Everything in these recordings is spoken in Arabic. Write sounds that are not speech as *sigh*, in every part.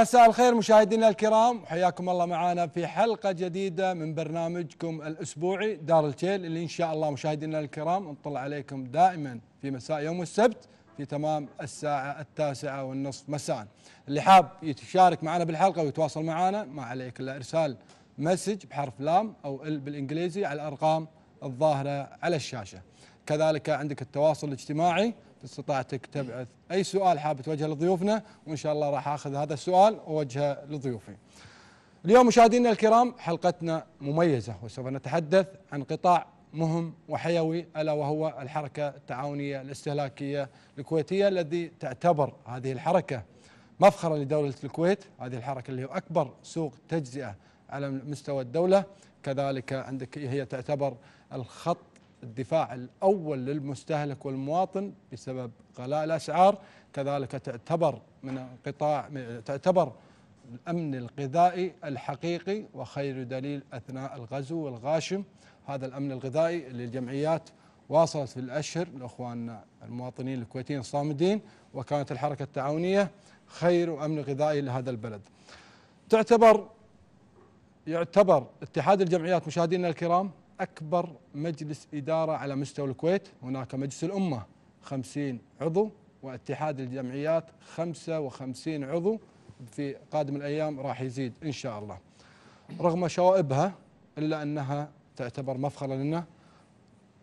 مساء الخير مشاهدينا الكرام حياكم الله معنا في حلقة جديدة من برنامجكم الأسبوعي دار الكيل اللي إن شاء الله مشاهدينا الكرام نطلع عليكم دائما في مساء يوم السبت في تمام الساعة التاسعة والنصف مساء اللي حاب يتشارك معنا بالحلقة ويتواصل معنا ما عليك إلا إرسال مسج بحرف لام أو ال بالإنجليزي على الأرقام الظاهرة على الشاشة كذلك عندك التواصل الاجتماعي باستطاعتك تبعث اي سؤال حاب توجهه لضيوفنا وان شاء الله راح اخذ هذا السؤال واوجهه لضيوفي. اليوم مشاهدينا الكرام حلقتنا مميزه وسوف نتحدث عن قطاع مهم وحيوي الا وهو الحركه التعاونيه الاستهلاكيه الكويتيه الذي تعتبر هذه الحركه مفخرا لدوله الكويت، هذه الحركه اللي هي اكبر سوق تجزئه على مستوى الدوله، كذلك عندك هي تعتبر الخط الدفاع الأول للمستهلك والمواطن بسبب غلاء الأسعار كذلك تعتبر من قطاع تعتبر الأمن الغذائي الحقيقي وخير دليل أثناء الغزو الغاشم هذا الأمن الغذائي اللي الجمعيات واصلت في الأشهر لإخواننا المواطنين الكويتيين الصامدين وكانت الحركة التعاونية خير وأمن غذائي لهذا البلد تعتبر يعتبر اتحاد الجمعيات مشاهدينا الكرام أكبر مجلس إدارة على مستوى الكويت هناك مجلس الأمة 50 عضو واتحاد الجمعيات 55 عضو في قادم الأيام راح يزيد إن شاء الله رغم شوائبها إلا أنها تعتبر مفخرة لنا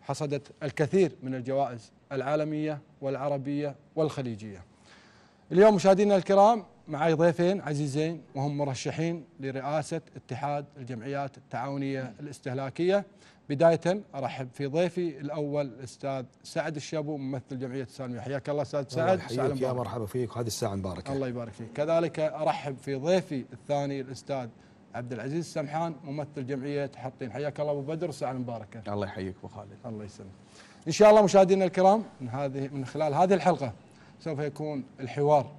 حصدت الكثير من الجوائز العالمية والعربية والخليجية اليوم مشاهدينا الكرام معي ضيفين عزيزين وهم مرشحين لرئاسة اتحاد الجمعيات التعاونية الاستهلاكية بداية أرحب في ضيفي الأول الأستاذ سعد الشابو ممثل جمعية سالمية حياك الله أستاذ سعد حياك يا مرحبا فيك وهذه الساعة مباركة الله يبارك فيك كذلك أرحب في ضيفي الثاني الأستاذ عبد العزيز السمحان ممثل جمعية حطين حياك الله أبو بدر الساعة المباركة الله يحييك أبو خالد الله يسلمك إن شاء الله مشاهدينا الكرام من هذه من خلال هذه الحلقة سوف يكون الحوار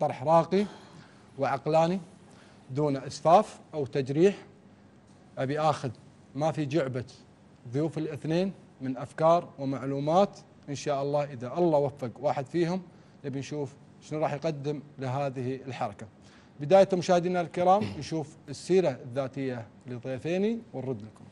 طرح راقي وعقلاني دون اسفاف او تجريح ابي اخذ ما في جعبه ضيوف الاثنين من افكار ومعلومات ان شاء الله اذا الله وفق واحد فيهم نبي نشوف شنو راح يقدم لهذه الحركه. بدايه مشاهدينا الكرام نشوف السيره الذاتيه لضيفيني ونرد لكم.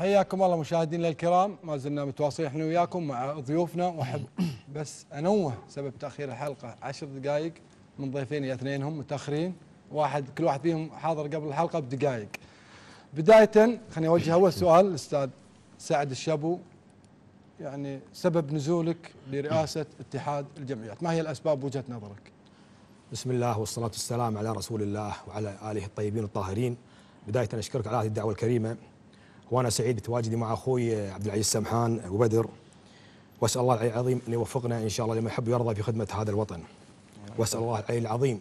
حياكم الله مشاهدينا الكرام ما زلنا متواصلين احنا وياكم مع ضيوفنا واحب *clears throat* بس انوه سبب تاخير الحلقه عشر دقائق من ضيفيني اثنينهم متاخرين واحد كل واحد فيهم حاضر قبل الحلقه بدقائق بدايه خليني اوجه اول سؤال الاستاذ سعد الشبو يعني سبب نزولك لرئاسه اتحاد الجمعيات ما هي الاسباب وجهه نظرك بسم الله والصلاه والسلام على رسول الله وعلى اله الطيبين الطاهرين بدايه اشكرك على هذه الدعوه الكريمه وانا سعيد بتواجدي مع اخوي عبد العزيز ابو وبدر واسال الله العلي العظيم ان يوفقنا ان شاء الله لما يحب ويرضى في خدمه هذا الوطن واسال الله العلي العظيم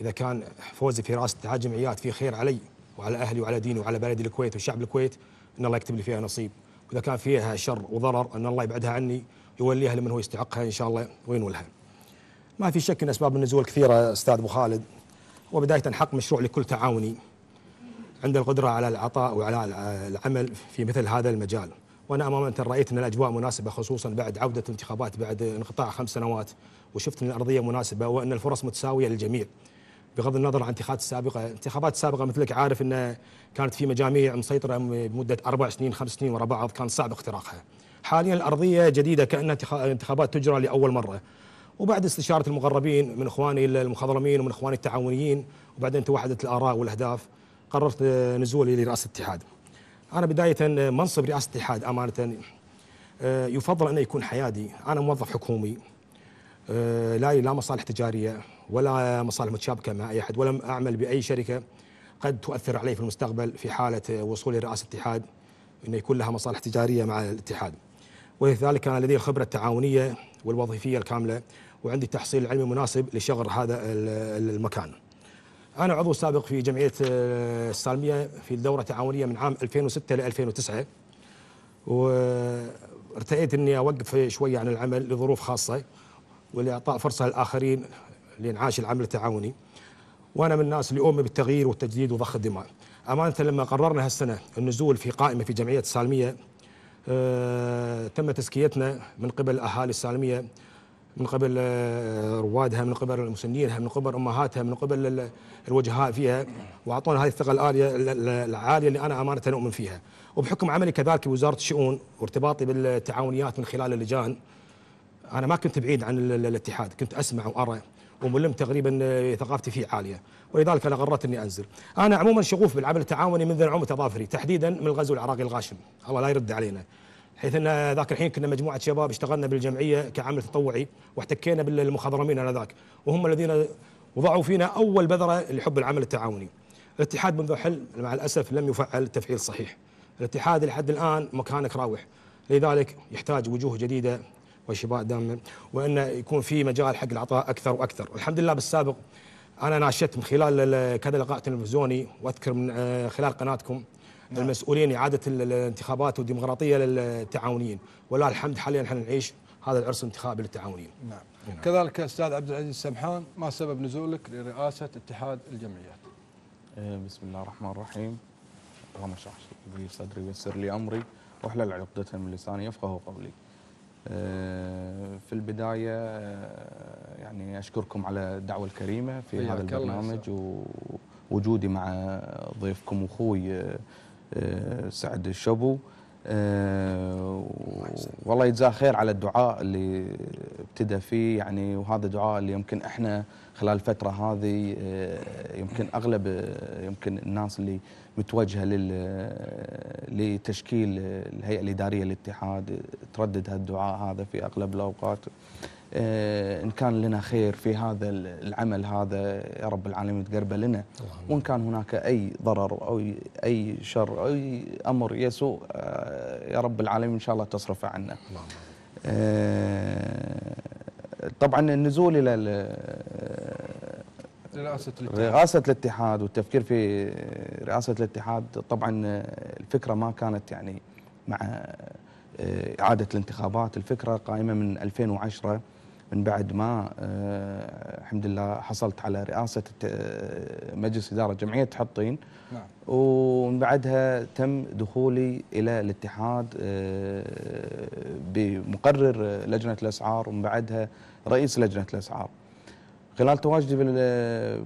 اذا كان فوزي في راس اتحاد جمعيات في خير علي وعلى اهلي وعلى ديني وعلى بلدي الكويت وشعب الكويت ان الله يكتب لي فيها نصيب واذا كان فيها شر وضرر ان الله يبعدها عني يوليها لمن هو يستحقها ان شاء الله وينولها. ما في شك ان اسباب النزول كثيره استاذ ابو خالد وبدايه حق مشروع لكل تعاوني عنده القدرة على العطاء وعلى العمل في مثل هذا المجال وأنا أمام أنت رأيت أن الأجواء مناسبة خصوصا بعد عودة الانتخابات بعد انقطاع خمس سنوات وشفت أن الأرضية مناسبة وأن الفرص متساوية للجميع بغض النظر عن الانتخابات السابقة الانتخابات السابقة مثلك عارف أن كانت في مجاميع مسيطرة لمدة أربع سنين خمس سنين وراء بعض كان صعب اختراقها حاليا الأرضية جديدة كأنها انتخابات تجرى لأول مرة وبعد استشارة المقربين من إخواني المخضرمين ومن إخواني التعاونيين وبعدين توحدت الآراء والأهداف قررت نزولي لرئاسة الاتحاد أنا بداية منصب رئاسة الاتحاد أمانة آه، يفضل أن يكون حيادي أنا موظف حكومي آه، لا لا مصالح تجارية ولا مصالح متشابكة مع أي أحد ولم أعمل بأي شركة قد تؤثر علي في المستقبل في حالة وصولي لرئاسة الاتحاد أن يكون لها مصالح تجارية مع الاتحاد ولذلك أنا لدي الخبرة التعاونية والوظيفية الكاملة وعندي التحصيل العلمي المناسب لشغل هذا المكان أنا عضو سابق في جمعية السالمية آه، في الدورة التعاونية من عام 2006 ل 2009 وارتئيت أني أوقف شوية عن العمل لظروف خاصة ولإعطاء فرصة للآخرين لإنعاش العمل التعاوني وأنا من الناس اللي أؤمن بالتغيير والتجديد وضخ الدماء أمانة لما قررنا هالسنة النزول في قائمة في جمعية السالمية أه تم تزكيتنا من قبل أهالي السالمية من قبل آه، روادها من قبل مسنينها من قبل امهاتها من قبل الوجهاء فيها واعطونا هذه الثقه العاليه العاليه اللي انا امانه اؤمن فيها وبحكم عملي كذلك بوزاره الشؤون وارتباطي بالتعاونيات من خلال اللجان انا ما كنت بعيد عن الاتحاد كنت اسمع وارى وملم تقريبا آه، ثقافتي فيه عاليه ولذلك انا قررت اني انزل انا عموما شغوف بالعمل التعاوني منذ نعومه اظافري تحديدا من الغزو العراقي الغاشم الله لا يرد علينا حيث ان ذاك الحين كنا مجموعه شباب اشتغلنا بالجمعيه كعمل تطوعي واحتكينا بالمخضرمين انذاك وهم الذين وضعوا فينا اول بذره لحب العمل التعاوني. الاتحاد منذ حل مع الاسف لم يفعل التفعيل الصحيح. الاتحاد لحد الان مكانك راوح لذلك يحتاج وجوه جديده وشباء دائما وان يكون في مجال حق العطاء اكثر واكثر، والحمد لله بالسابق انا ناشدت من خلال كذا لقاء تلفزيوني واذكر من آه، خلال قناتكم نعم. المسؤولين اعاده الانتخابات والديمقراطيه للتعاونيين ولا الحمد حاليا احنا نعيش هذا العرس الانتخابي للتعاونيين نعم. نعم كذلك استاذ عبد العزيز السمحان ما سبب نزولك لرئاسه اتحاد الجمعيات إيه، بسم الله الرحمن الرحيم اللهم اشرح لي صدري ويسر لي امري واحلل عقدة من لساني يفقه قولي إيه، في البداية إيه، يعني أشكركم على الدعوة الكريمة في هذا البرنامج ووجودي مع ضيفكم أخوي آه، سعد الشبو آه، والله يجزاه خير على الدعاء اللي ابتدى فيه يعني وهذا دعاء اللي يمكن احنا خلال الفترة هذه آه، يمكن اغلب يمكن الناس اللي متوجهة لتشكيل الهيئة الإدارية للاتحاد تردد هالدعاء هذا في اغلب الاوقات آه، إن كان لنا خير في هذا العمل هذا يا رب العالمين تقربه لنا وإن كان هناك أي ضرر أو أي شر أو أي أمر يسوء آه، يا رب العالمين إن شاء الله تصرفه عنا آه، طبعا النزول إلى رئاسة الاتحاد رئاسة الاتحاد والتفكير في رئاسة الاتحاد طبعا الفكرة ما كانت يعني مع إعادة الانتخابات الفكرة قائمة من 2010 من بعد ما آه، الحمد لله حصلت على رئاسة آه، مجلس إدارة جمعية حطين نعم. ومن بعدها تم دخولي إلى الاتحاد آه، بمقرر لجنة الأسعار ومن بعدها رئيس لجنة الأسعار خلال تواجدي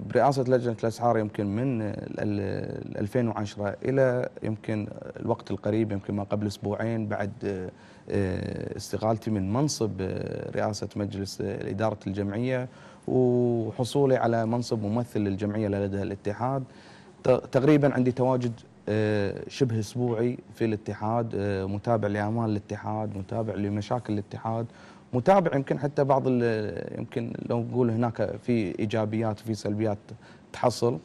برئاسة لجنة الأسعار يمكن من 2010 إلى يمكن الوقت القريب يمكن ما قبل أسبوعين بعد آه، استقالتي من منصب آه، رئاسة مجلس آه، إدارة الجمعية وحصولي على منصب ممثل للجمعية لدى الاتحاد تقريبا عندي تواجد شبه اسبوعي في الاتحاد متابع لاعمال الاتحاد متابع لمشاكل الاتحاد متابع يمكن حتى بعض يمكن لو نقول هناك في ايجابيات وفي سلبيات تحصل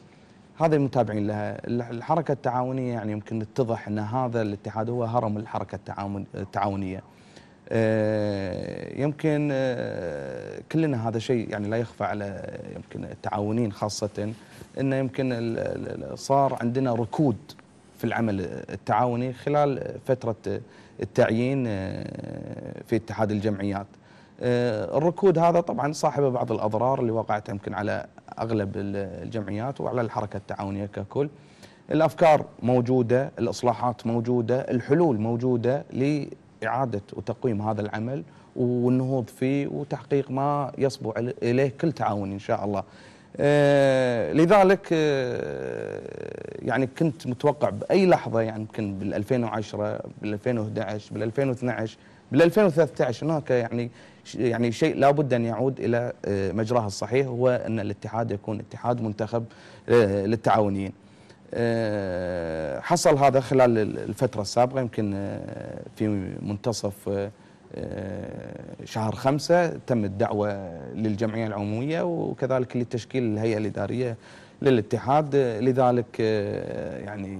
هذا المتابعين لها الحركه التعاونيه يعني يمكن اتضح ان هذا الاتحاد هو هرم الحركه التعاونيه آه، يمكن آه، كلنا هذا شيء يعني لا يخفى على يمكن التعاونين خاصه انه يمكن صار عندنا ركود في العمل التعاوني خلال فتره التعيين آه، في اتحاد الجمعيات آه، الركود هذا طبعا صاحبه بعض الأضرار اللي وقعت يمكن على أغلب الجمعيات وعلى الحركة التعاونية ككل الأفكار موجودة الإصلاحات موجودة الحلول موجودة لإعادة وتقويم هذا العمل والنهوض فيه وتحقيق ما يصبو إليه كل تعاون إن شاء الله آه، لذلك آه، يعني كنت متوقع باي لحظه يعني يمكن بال 2010 بال 2011 بال 2012 بال 2013 هناك يعني يعني شيء لابد أن يعود إلى آه، مجراه الصحيح هو أن الاتحاد يكون اتحاد منتخب آه، للتعاونيين آه، حصل هذا خلال الفترة السابقة يمكن في منتصف شهر خمسة تم الدعوة للجمعية العمومية وكذلك لتشكيل الهيئة الإدارية للاتحاد لذلك يعني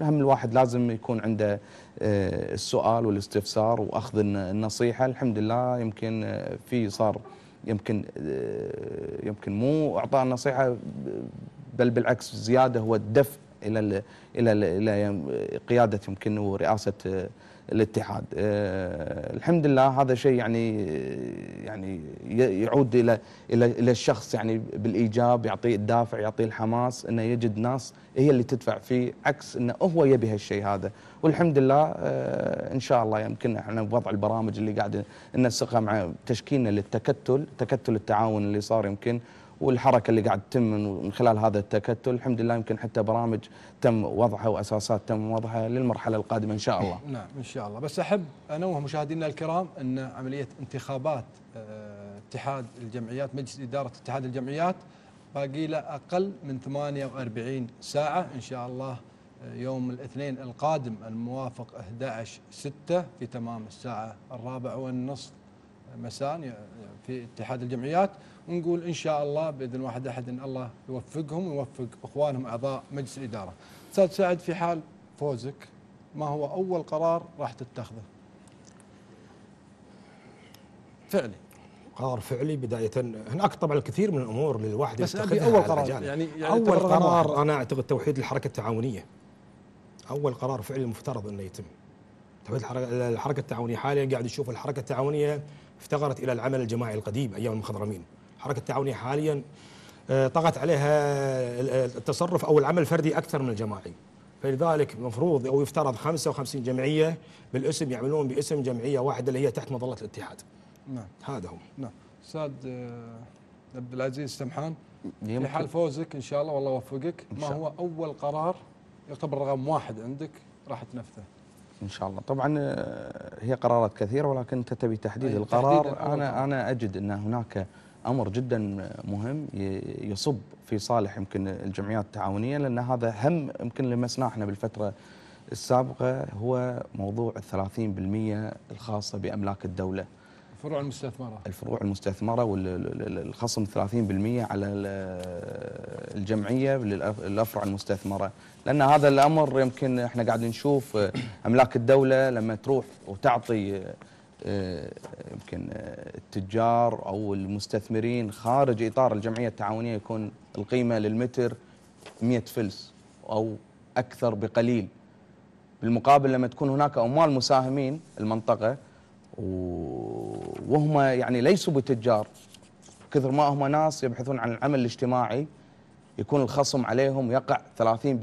هم الواحد لازم يكون عنده آه، السؤال والاستفسار واخذ النصيحه الحمد لله يمكن آه، في صار يمكن آه، يمكن مو اعطاء النصيحه بل بالعكس زياده هو الدفع الى الى الى قياده يمكن ورئاسه الاتحاد آه، الحمد لله هذا شيء يعني يعني يعود الى الى الى الشخص يعني بالايجاب يعطيه الدافع يعطيه الحماس انه يجد ناس هي اللي تدفع فيه عكس انه هو يبي هالشيء هذا والحمد لله آه، ان شاء الله يمكن احنا بوضع البرامج اللي قاعد ننسقها مع تشكيلنا للتكتل تكتل التعاون اللي صار يمكن والحركه اللي قاعد تتم من خلال هذا التكتل الحمد لله يمكن حتى برامج تم وضعها واساسات تم وضعها للمرحله القادمه ان شاء الله. نعم ان شاء الله، بس احب انوه مشاهدينا الكرام ان عمليه انتخابات آه، اتحاد الجمعيات مجلس اداره اتحاد الجمعيات باقي له اقل من 48 ساعه ان شاء الله آه، يوم الاثنين القادم الموافق 11 6 في تمام الساعه الرابعه والنصف مساء في اتحاد الجمعيات ونقول ان شاء الله باذن واحد احد ان الله يوفقهم ويوفق اخوانهم اعضاء مجلس الاداره. استاذ سعد في حال فوزك ما هو اول قرار راح تتخذه؟ فعلي قرار فعلي بداية هناك طبعا الكثير من الأمور للواحد بس أول قرار يعني, يعني أول قرار أنا أعتقد توحيد الحركة التعاونية أول قرار فعلي المفترض أنه يتم توحيد الحركة التعاونية حاليا قاعد نشوف الحركة التعاونية افتقرت إلى العمل الجماعي القديم أيام المخضرمين حركة التعاونية حاليا آه، طغت عليها آه، التصرف أو العمل الفردي أكثر من الجماعي فلذلك مفروض أو يفترض 55 جمعية بالاسم يعملون باسم جمعية واحدة اللي هي تحت مظلة الاتحاد نعم هذا هو نعم استاذ آه، عبد العزيز سمحان في حال فوزك ان شاء الله والله يوفقك ما هو اول قرار يعتبر رقم واحد عندك راح تنفذه؟ ان شاء الله طبعا آه، هي قرارات كثيره ولكن انت تبي تحديد طيب، القرار انا انا اجد ان هناك امر جدا مهم يصب في صالح يمكن الجمعيات التعاونيه لان هذا هم يمكن لمسناه احنا بالفتره السابقه هو موضوع ال 30% الخاصه باملاك الدوله الفروع المستثمرة الفروع المستثمرة والخصم 30% على الجمعية للأفرع المستثمرة لأن هذا الأمر يمكن احنا قاعد نشوف آه، أملاك الدولة لما تروح وتعطي آه، آه، يمكن التجار أو المستثمرين خارج إطار الجمعية التعاونية يكون القيمة للمتر 100 فلس أو أكثر بقليل بالمقابل لما تكون هناك أموال مساهمين المنطقة وهم يعني ليسوا بتجار كثر ما هم ناس يبحثون عن العمل الاجتماعي يكون الخصم عليهم يقع 30%